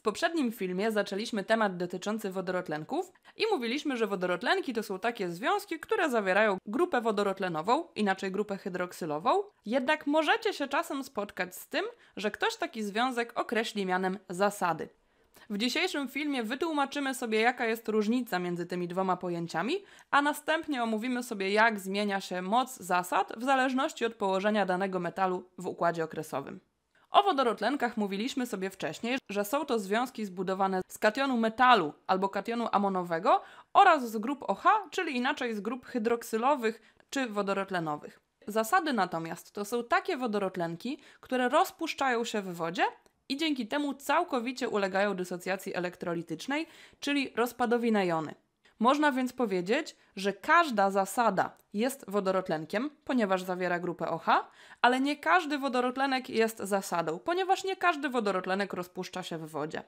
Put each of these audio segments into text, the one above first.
W poprzednim filmie zaczęliśmy temat dotyczący wodorotlenków i mówiliśmy, że wodorotlenki to są takie związki, które zawierają grupę wodorotlenową, inaczej grupę hydroksylową. Jednak możecie się czasem spotkać z tym, że ktoś taki związek określi mianem zasady. W dzisiejszym filmie wytłumaczymy sobie, jaka jest różnica między tymi dwoma pojęciami, a następnie omówimy sobie, jak zmienia się moc zasad w zależności od położenia danego metalu w układzie okresowym. O wodorotlenkach mówiliśmy sobie wcześniej, że są to związki zbudowane z kationu metalu albo kationu amonowego oraz z grup OH, czyli inaczej z grup hydroksylowych czy wodorotlenowych. Zasady natomiast to są takie wodorotlenki, które rozpuszczają się w wodzie i dzięki temu całkowicie ulegają dysocjacji elektrolitycznej, czyli rozpadowi na jony. Można więc powiedzieć, że każda zasada jest wodorotlenkiem, ponieważ zawiera grupę OH, ale nie każdy wodorotlenek jest zasadą, ponieważ nie każdy wodorotlenek rozpuszcza się w wodzie.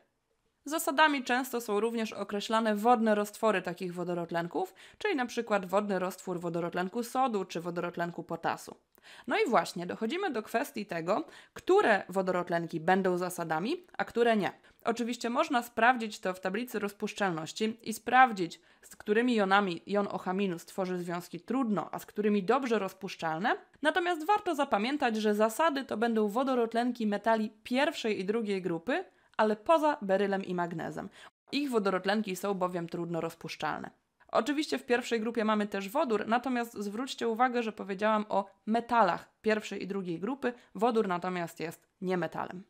Zasadami często są również określane wodne roztwory takich wodorotlenków, czyli np. wodny roztwór wodorotlenku sodu czy wodorotlenku potasu. No i właśnie, dochodzimy do kwestii tego, które wodorotlenki będą zasadami, a które nie. Oczywiście można sprawdzić to w tablicy rozpuszczalności i sprawdzić, z którymi jonami jon ochaminu stworzy związki trudno, a z którymi dobrze rozpuszczalne. Natomiast warto zapamiętać, że zasady to będą wodorotlenki metali pierwszej i drugiej grupy, ale poza berylem i magnezem. Ich wodorotlenki są bowiem trudno rozpuszczalne. Oczywiście w pierwszej grupie mamy też wodór, natomiast zwróćcie uwagę, że powiedziałam o metalach pierwszej i drugiej grupy, wodór natomiast jest niemetalem.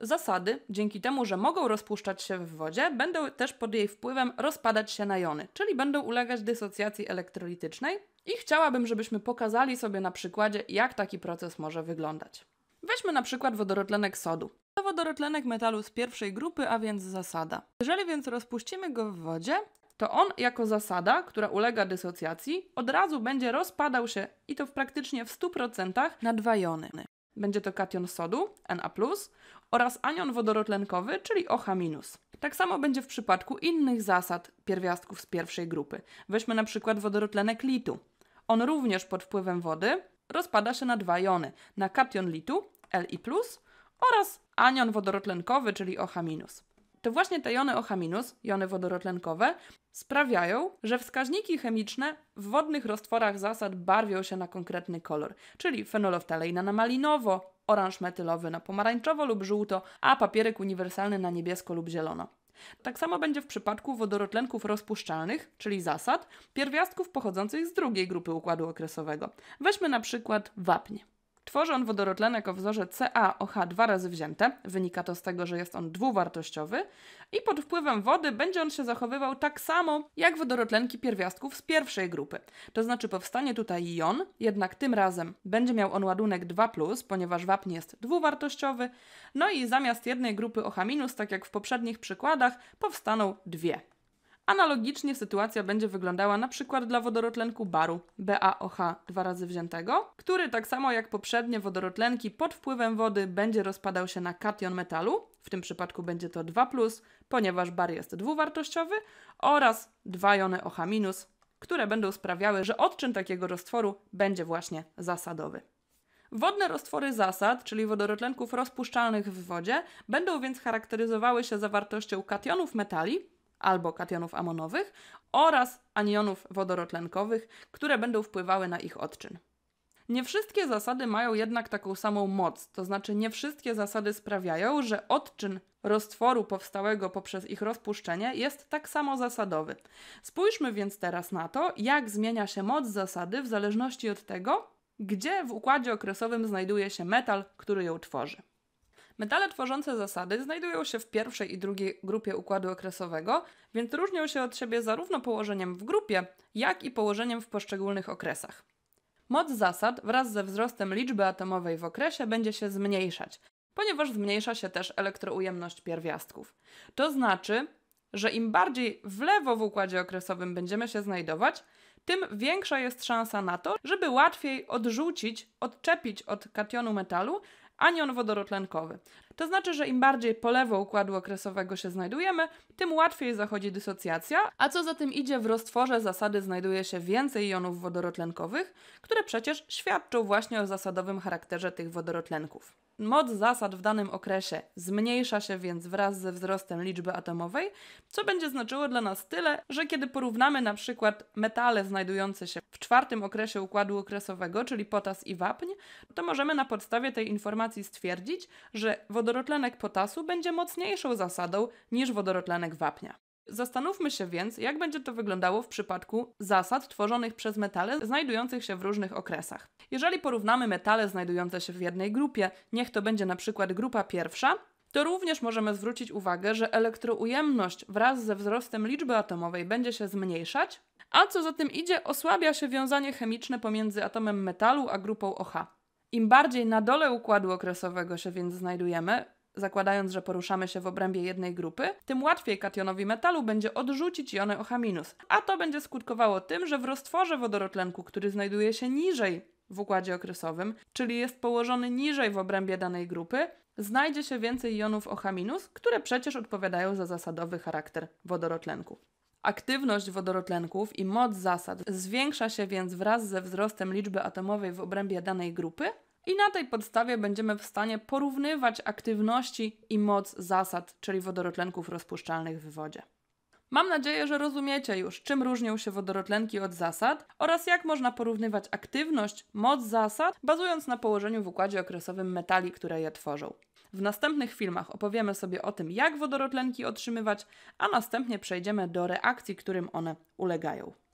Zasady, dzięki temu, że mogą rozpuszczać się w wodzie, będą też pod jej wpływem rozpadać się na jony, czyli będą ulegać dysocjacji elektrolitycznej i chciałabym, żebyśmy pokazali sobie na przykładzie, jak taki proces może wyglądać. Weźmy na przykład wodorotlenek sodu. To wodorotlenek metalu z pierwszej grupy, a więc zasada. Jeżeli więc rozpuścimy go w wodzie, to on jako zasada, która ulega dysocjacji, od razu będzie rozpadał się i to w praktycznie w 100% na dwa jony. Będzie to kation sodu, Na+, oraz anion wodorotlenkowy, czyli OH-. Tak samo będzie w przypadku innych zasad pierwiastków z pierwszej grupy. Weźmy na przykład wodorotlenek litu. On również pod wpływem wody rozpada się na dwa jony, na kation litu, Li+, oraz anion wodorotlenkowy, czyli OH- to właśnie te jony OH-, jony wodorotlenkowe, sprawiają, że wskaźniki chemiczne w wodnych roztworach zasad barwią się na konkretny kolor, czyli fenoloftaleina na malinowo, oranż metylowy na pomarańczowo lub żółto, a papierek uniwersalny na niebiesko lub zielono. Tak samo będzie w przypadku wodorotlenków rozpuszczalnych, czyli zasad, pierwiastków pochodzących z drugiej grupy układu okresowego. Weźmy na przykład wapnie. Tworzy on wodorotlenek o wzorze CaOH dwa razy wzięte. Wynika to z tego, że jest on dwuwartościowy i pod wpływem wody będzie on się zachowywał tak samo jak wodorotlenki pierwiastków z pierwszej grupy. To znaczy powstanie tutaj jon, jednak tym razem będzie miał on ładunek 2, ponieważ wapń jest dwuwartościowy, no i zamiast jednej grupy OH-, tak jak w poprzednich przykładach, powstaną dwie. Analogicznie sytuacja będzie wyglądała na przykład dla wodorotlenku baru BaOH dwa razy wziętego, który tak samo jak poprzednie wodorotlenki pod wpływem wody będzie rozpadał się na kation metalu, w tym przypadku będzie to 2, ponieważ bar jest dwuwartościowy, oraz dwa jony OH-, które będą sprawiały, że odczyn takiego roztworu będzie właśnie zasadowy. Wodne roztwory zasad, czyli wodorotlenków rozpuszczalnych w wodzie, będą więc charakteryzowały się zawartością kationów metali, albo kationów amonowych oraz anionów wodorotlenkowych, które będą wpływały na ich odczyn. Nie wszystkie zasady mają jednak taką samą moc, to znaczy nie wszystkie zasady sprawiają, że odczyn roztworu powstałego poprzez ich rozpuszczenie jest tak samo zasadowy. Spójrzmy więc teraz na to, jak zmienia się moc zasady w zależności od tego, gdzie w układzie okresowym znajduje się metal, który ją tworzy. Metale tworzące zasady znajdują się w pierwszej i drugiej grupie układu okresowego, więc różnią się od siebie zarówno położeniem w grupie, jak i położeniem w poszczególnych okresach. Moc zasad wraz ze wzrostem liczby atomowej w okresie będzie się zmniejszać, ponieważ zmniejsza się też elektroujemność pierwiastków. To znaczy, że im bardziej w lewo w układzie okresowym będziemy się znajdować, tym większa jest szansa na to, żeby łatwiej odrzucić, odczepić od kationu metalu Anion wodorotlenkowy. To znaczy, że im bardziej po lewo układu okresowego się znajdujemy, tym łatwiej zachodzi dysocjacja, a co za tym idzie, w roztworze zasady znajduje się więcej jonów wodorotlenkowych, które przecież świadczą właśnie o zasadowym charakterze tych wodorotlenków. Moc zasad w danym okresie zmniejsza się więc wraz ze wzrostem liczby atomowej, co będzie znaczyło dla nas tyle, że kiedy porównamy na przykład metale znajdujące się w czwartym okresie układu okresowego, czyli potas i wapń, to możemy na podstawie tej informacji stwierdzić, że wodorotlenek potasu będzie mocniejszą zasadą niż wodorotlenek wapnia. Zastanówmy się więc, jak będzie to wyglądało w przypadku zasad tworzonych przez metale znajdujących się w różnych okresach. Jeżeli porównamy metale znajdujące się w jednej grupie, niech to będzie na przykład grupa pierwsza, to również możemy zwrócić uwagę, że elektroujemność wraz ze wzrostem liczby atomowej będzie się zmniejszać, a co za tym idzie, osłabia się wiązanie chemiczne pomiędzy atomem metalu a grupą OH. Im bardziej na dole układu okresowego się więc znajdujemy, zakładając, że poruszamy się w obrębie jednej grupy, tym łatwiej kationowi metalu będzie odrzucić jony OH-, a to będzie skutkowało tym, że w roztworze wodorotlenku, który znajduje się niżej w układzie okresowym, czyli jest położony niżej w obrębie danej grupy, znajdzie się więcej jonów OH-, które przecież odpowiadają za zasadowy charakter wodorotlenku. Aktywność wodorotlenków i moc zasad zwiększa się więc wraz ze wzrostem liczby atomowej w obrębie danej grupy, i na tej podstawie będziemy w stanie porównywać aktywności i moc zasad, czyli wodorotlenków rozpuszczalnych w wodzie. Mam nadzieję, że rozumiecie już, czym różnią się wodorotlenki od zasad oraz jak można porównywać aktywność, moc zasad, bazując na położeniu w układzie okresowym metali, które je tworzą. W następnych filmach opowiemy sobie o tym, jak wodorotlenki otrzymywać, a następnie przejdziemy do reakcji, którym one ulegają.